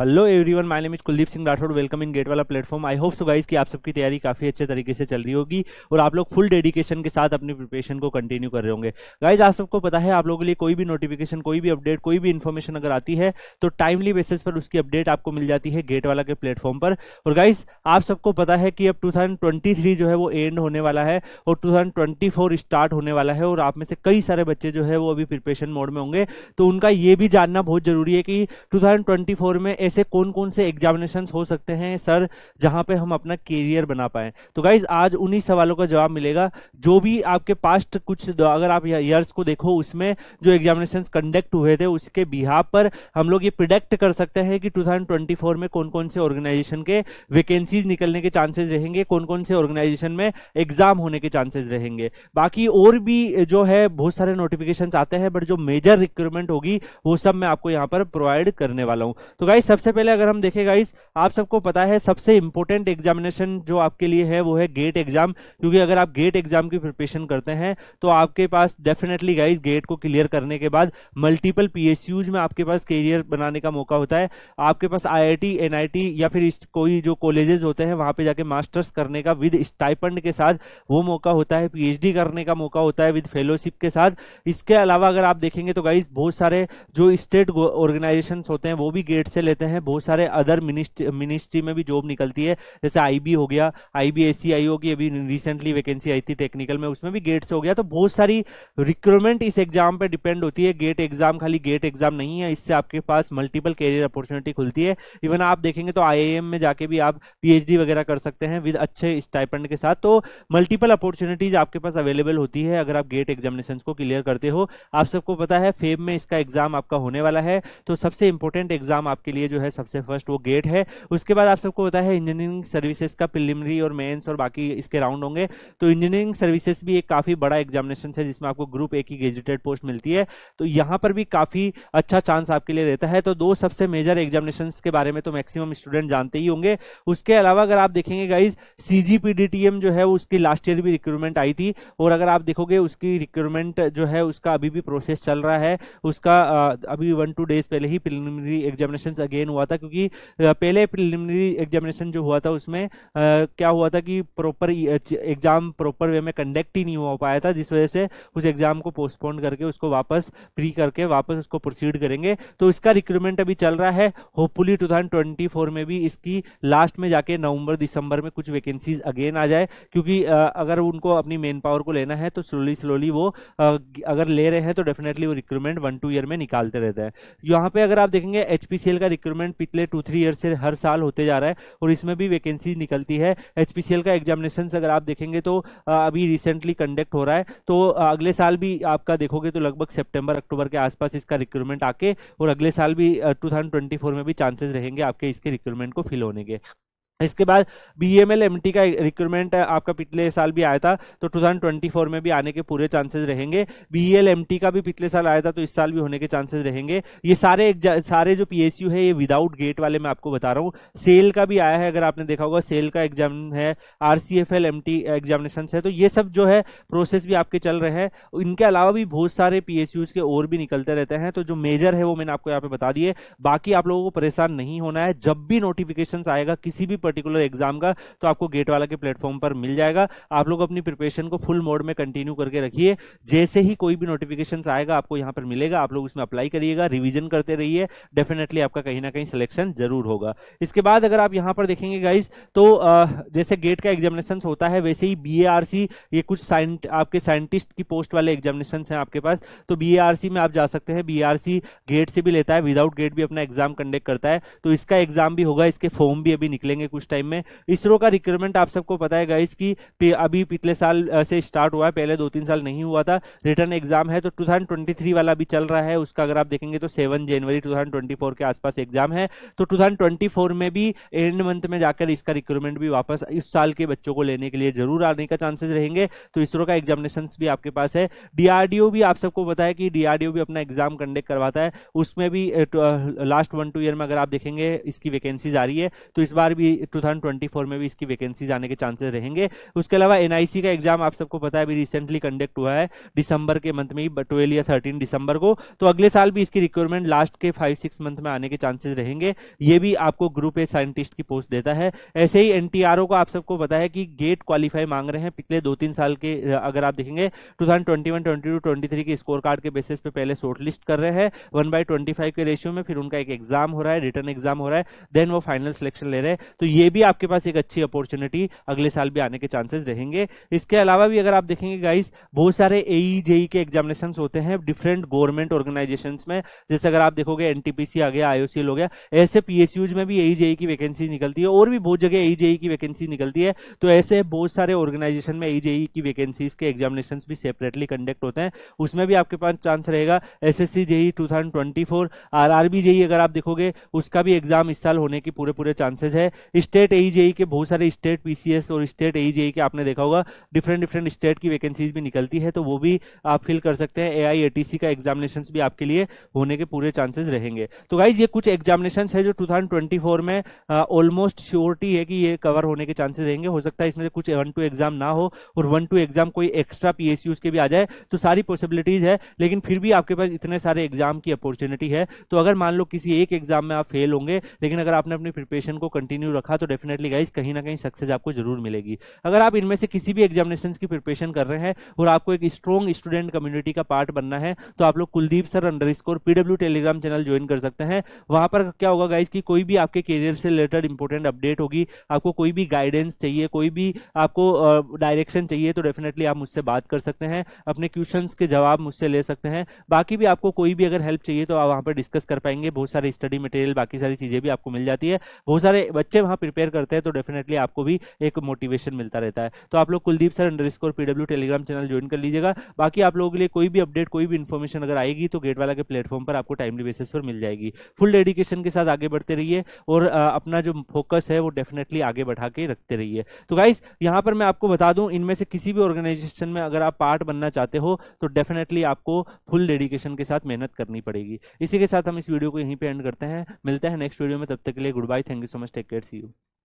Hello everyone my name is Kuldeep Singh Rathore welcome in GATE वाला platform I hope so guys कि आप सबकी तैयारी काफ़ी अच्छे तरीके से चल रही होगी और आप लोग फुल डेडिकेशन के साथ अपनी प्रिपरेशन को कंटिन्यू कर रहे होंगे गाइस आप सबको पता है आप लोगों के लिए कोई भी नोटिफिकेशन कोई भी अपडेट कोई भी इन्फॉर्मेशन अगर आती है तो टाइमली बेसिस पर उसकी अपडेट आपको मिल जाती है गेट वाला के प्लेटफॉर्म पर और गाइज आप सबको पता है कि अब टू जो है वो एंड होने वाला है और टू स्टार्ट होने वाला है और आप में से कई सारे बच्चे जो है वो अभी प्रिपरेशन मोड में होंगे तो उनका ये भी जानना बहुत जरूरी है कि टू में ऐसे कौन कौन से एग्जामिनेशन हो सकते हैं सर जहाँ पे हम अपना करियर बना पाए तो गाइज आज उन्हीं सवालों का जवाब मिलेगा जो भी आपके पास्ट कुछ अगर आप ईयर्स को देखो उसमें जो एग्जामिनेशन कंडक्ट हुए थे उसके बिहार पर हम लोग ये प्रिडक्ट कर सकते हैं कि 2024 में कौन कौन से ऑर्गेनाइजेशन के वैकेंसीज निकलने के चांसेज रहेंगे कौन कौन से ऑर्गेनाइजेशन में एग्जाम होने के चांसेज रहेंगे बाकी और भी जो है बहुत सारे नोटिफिकेशन आते हैं बट जो मेजर रिक्रूटमेंट होगी वो सब मैं आपको यहाँ पर प्रोवाइड करने वाला हूँ तो गाइज सबसे पहले अगर हम देखें गाइस आप सबको पता है सबसे इंपॉर्टेंट एग्जामिनेशन जो आपके लिए है वो है गेट एग्जाम क्योंकि अगर आप गेट एग्जाम की प्रिपरेशन करते हैं तो आपके पास डेफिनेटली गाइस गेट को क्लियर करने के बाद मल्टीपल पीएसयूज में आपके पास करियर बनाने का मौका होता है आपके पास आईआईटी एनआईटी या फिर कोई जो कॉलेजेस होते हैं वहां पे जाके मास्टर्स करने का विद स्टाइपेंड के साथ वो मौका होता है पीएचडी करने का मौका होता है विद फेलोशिप के साथ इसके अलावा अगर आप देखेंगे तो गाइज बहुत सारे जो स्टेट ऑर्गेनाइजेशन होते हैं वो भी गेट से लेते हैं हैं बहुत सारे अदर मिनिस्ट्री मिनिस्ट्री में भी जॉब निकलती है जैसे आईबी हो गया आईबी एसीआईओ की अभी रिसेंटली वैकेंसी आई थी टेक्निकल में उसमें भी गेट हो गया तो बहुत सारी रिक्रूटमेंट इस एग्जाम पर डिपेंड होती है गेट एग्जाम खाली गेट एग्जाम नहीं है इससे आपके पास मल्टीपल कैरियर अपॉर्चुनिटी खुलती है इवन आप देखेंगे तो आई में जाके भी आप पी वगैरह कर सकते हैं विद अच्छे स्टाइपेंड के साथ तो मल्टीपल अपॉर्चुनिटीज आपके पास अवेलेबल होती है अगर आप गेट एग्जामिनेशन को क्लियर करते हो आप सबको पता है फेब में इसका एग्जाम आपका होने वाला है तो सबसे इंपॉर्टेंट एग्जाम आपके लिए जो है सबसे फर्स्ट वो गेट है उसके बाद आप सबको पता है इंजीनियरिंग सर्विसेज का प्रिलिमिनरी और मेन्स और बाकी इसके राउंड होंगे तो इंजीनियरिंग सर्विसेज भी एक काफ़ी बड़ा एग्जामिनेशन है जिसमें आपको ग्रुप ए की ग्रेजुएटेड पोस्ट मिलती है तो यहाँ पर भी काफ़ी अच्छा चांस आपके लिए रहता है तो दो सबसे मेजर एग्जामिनेशन के बारे में तो मैक्सिमम स्टूडेंट जानते ही होंगे उसके अलावा अगर आप देखेंगे गाइज सी जो है उसकी लास्ट ईयर भी रिक्रूटमेंट आई थी और अगर आप देखोगे उसकी रिक्रूटमेंट जो है उसका अभी भी प्रोसेस चल रहा है उसका अभी वन टू डेज पहले ही प्रिलिमिनरी एग्जामिनेशन अगेन गेन हुआ था क्योंकि पहले प्रिलिमिनरी एग्जामिनेशन जो हुआ था उसमें क्या हुआ था कि प्रॉपर एग्ज़ाम प्रॉपर वे में कंडक्ट ही नहीं हो पाया था जिस वजह से उस एग्ज़ाम को पोस्टपोन करके उसको वापस प्री करके वापस उसको प्रोसीड करेंगे तो इसका रिक्रूटमेंट अभी चल रहा है होपफुली टू में भी इसकी लास्ट में जाके नवंबर दिसंबर में कुछ वैकेंसीज अगेन आ जाए क्योंकि अगर उनको अपनी मेन पावर को लेना है तो स्लोली स्लोली वो अगर ले रहे हैं तो डेफिनेटली वो रिक्रूटमेंट वन टू ईयर में निकालते रहते हैं यहाँ पे अगर आप देखेंगे एचपीसीएल का रिक्रूटमेंट पिछले टू थ्री ईयर से हर साल होते जा रहा है और इसमें भी वैकेंसी निकलती है एच का एग्जामिनेशन अगर आप देखेंगे तो अभी रिसेंटली कंडक्ट हो रहा है तो अगले साल भी आपका देखोगे तो लगभग सेप्टेम्बर अक्टूबर के आसपास इसका रिक्रूटमेंट आके और अगले साल भी टू में भी चांसेस रहेंगे आपके इसके रिक्रूटमेंट को फिल होने के इसके बाद B M L M T का रिक्रूटमेंट आपका पिछले साल भी आया था तो 2024 में भी आने के पूरे चांसेस रहेंगे बी एल एम टी का भी पिछले साल आया था तो इस साल भी होने के चांसेस रहेंगे ये सारे सारे जो पी एस यू है ये विदाउट गेट वाले मैं आपको बता रहा हूँ सेल का भी आया है अगर आपने देखा होगा सेल का एग्जाम है R C F L M T examination है तो ये सब जो है प्रोसेस भी आपके चल रहे हैं इनके अलावा भी बहुत सारे पी एस यूज के और भी निकलते रहते हैं तो जो मेजर है वो मैंने आपको यहाँ पे बता दिए बाकी आप लोगों को परेशान नहीं होना है जब भी नोटिफिकेशन आएगा किसी भी पर्टिकुलर एग्जाम का तो आपको गेट वाला के प्लेटफॉर्म पर मिल जाएगा आप लोग अपनी प्रिपरेशन को फुल मोड में कंटिन्यू करके रखिए जैसे ही कोई भी नोटिफिकेशन आएगा आपको यहाँ पर मिलेगा आप लोग इसमें अप्लाई करिएगा रिविजन करते रहिए डेफिनेटली आपका कहीं ना कहीं सिलेक्शन जरूर होगा इसके बाद अगर आप यहाँ पर देखेंगे गाइज तो जैसे गेट का एग्जामिनेशन होता है वैसे ही बी ये कुछ साइंट आपके साइंटिस्ट की पोस्ट वाले एग्जामिनेशन हैं आपके पास तो बी में आप जा सकते हैं बी गेट से भी लेता है विदाउट गेट भी अपना एग्जाम कंडक्ट करता है तो इसका एग्जाम भी होगा इसके फॉर्म भी अभी निकलेंगे कुछ कुछ टाइम में इसरो का रिक्रूटमेंट आप सबको पता है गाइस की अभी पिछले साल से स्टार्ट हुआ है पहले दो तीन साल नहीं हुआ था रिटर्न एग्जाम है तो 2023 वाला भी चल रहा है उसका अगर आप देखेंगे तो 7 जनवरी 2024 के आसपास एग्जाम है तो 2024 में भी एंड मंथ में जाकर इसका रिक्रूटमेंट भी वापस इस साल के बच्चों को लेने के लिए जरूर आने का चांसेस रहेंगे तो इसरो का एग्जामिनेशन भी आपके पास है डीआरडीओ भी आप सबको बताया कि डीआरडीओ भी अपना एग्जाम कंडक्ट करवाता है उसमें भी लास्ट वन टू ईयर में अगर आप देखेंगे इसकी वैकेंसीज आ रही है तो इस बार भी 2024 में भी इसकी वैकेंसीज आने के चांसेस रहेंगे उसके अलावा एनआईसी का एग्जाम आप सबको पता है अभी रिसेंटली कंडक्ट हुआ है दिसंबर के मंथ में ही ट्वेल्व या थर्टीन दिसंबर को तो अगले साल भी इसकी रिक्वायरमेंट लास्ट के फाइव सिक्स मंथ में आने के चांसेस रहेंगे ये भी आपको ग्रुप ए साइंटिस्ट की पोस्ट देता है ऐसे ही एनटीआरओ को आप सबको पता है कि गेट क्वालिफाई मांग रहे हैं पिछले दो तीन साल के अगर आप देखेंगे two thousand twenty one twenty two twenty three के स्कोर कार्ड के बेसिस पे पहले शॉर्ट लिस्ट कर रहे हैं वन बाई ट्वेंटी फाइव के रेशियो में फिर उनका एक एग्जाम हो रहा है रिटर्न एग्जाम हो रहा है देन वो फाइनल सिलेक्शन ले रहे हैं तो ये भी आपके पास एक अच्छी अपॉर्चुनिटी अगले साल भी आने के चांसेस रहेंगे इसके अलावा भी अगर आप देखेंगे गाइस बहुत सारे ए जेई e e के एग्जामिनेशन होते हैं डिफरेंट गवर्नमेंट ऑर्गेनाइजेशन में जैसे अगर आप देखोगे एनटीपीसी आ गया आईओसीएल हो गया ऐसे पीएसयूज में भी एई जेई e की वैकेंसी निकलती है और भी बहुत जगह एई जेई की वैकेंसी निकलती है तो ऐसे बहुत सारे ऑर्गेनाइजेशन में एई जेई की वैकेंसीज के एग्जामिनेशन भी सेपरेटली कंडक्ट होते हैं उसमें भी आपके पास चांस रहेगा S S C JE two thousand twenty four or JE अगर आप देखोगे उसका भी एग्जाम इस साल होने की पूरे पूरे चांसेस है स्टेट एईजेई e के बहुत सारे स्टेट पीसीएस और स्टेट एईजेई e के आपने देखा होगा डिफरेंट डिफरेंट स्टेट की वैकेंसीज भी निकलती है तो वो भी आप फिल कर सकते हैं एआईएटीसी का एग्जामिनेशन भी आपके लिए होने के पूरे चांसेस रहेंगे तो गाइज ये कुछ एग्जामिनेशन है जो टू में ऑलमोस्ट श्योरिटी है कि ये कवर होने के चांसेस रहेंगे हो सकता है इसमें कुछ वन टू एग्जाम ना हो और वन टू एग्जाम कोई एक्स्ट्रा पी के भी आ जाए तो सारी पॉसिबिलिटीज है लेकिन फिर भी आपके पास इतने सारे एग्जाम की अपॉर्चुनिटी है तो अगर मान लो किसी एक एग्जाम में आप फेल होंगे लेकिन अगर आपने अपनी प्रिपरेशन को कंटिन्यू रखा रखा तो डेफिनेटली गाइज कहीं ना कहीं सक्सेस आपको जरूर मिलेगी अगर आप इनमें से किसी भी एग्जामिनेशन की प्रिपरेशन कर रहे हैं और आपको एक स्ट्रॉन्ग स्टूडेंट कम्युनिटी का पार्ट बनना है तो आप लोग Kuldeep sir underscore PW Telegram channel join कर सकते हैं वहां पर क्या होगा गाइज की कोई भी आपके करियर से रिलेटेड इंपॉर्टेंट अपडेट होगी आपको कोई भी गाइडेंस चाहिए कोई भी आपको डायरेक्शन uh, चाहिए तो डेफिनेटली आप मुझसे बात कर सकते हैं अपने क्वेश्चन के जवाब मुझसे ले सकते हैं बाकी भी आपको कोई भी अगर हेल्प चाहिए तो आप वहां पर डिस्कस कर पाएंगे बहुत सारे स्टडी मटेरियल बाकी सारी चीज़ें भी आपको मिल जाती है बहुत सारे बच्चे वहां आप प्रिपेयर करते हैं तो डेफिनेटली आपको भी एक मोटिवेशन मिलता रहता है तो आप लोग Kuldeep sir underscore PW Telegram channel join कर लीजिएगा बाकी आप लोगों के लिए कोई भी अपडेट कोई भी इन्फॉर्मेशन अगर आएगी तो गेट वाला के प्लेटफॉर्म पर आपको टाइमली बेसिस पर मिल जाएगी फुल डेडिकेशन के साथ आगे बढ़ते रहिए और अपना जो फोकस है वो डेफिनेटली आगे बढ़ा के रखते रहिए तो गाइस यहाँ पर मैं आपको बता दूँ इनमें से किसी भी ऑर्गेनाइजेशन में अगर आप पार्ट बनना चाहते हो तो डेफिनेटली आपको फुल डेडिकेशन के साथ मेहनत करनी पड़ेगी इसी के साथ हम इस वीडियो को यहीं पे एंड करते हैं मिलते हैं नेक्स्ट वीडियो में तब तक के लिए good bye thank you so much take care see you you.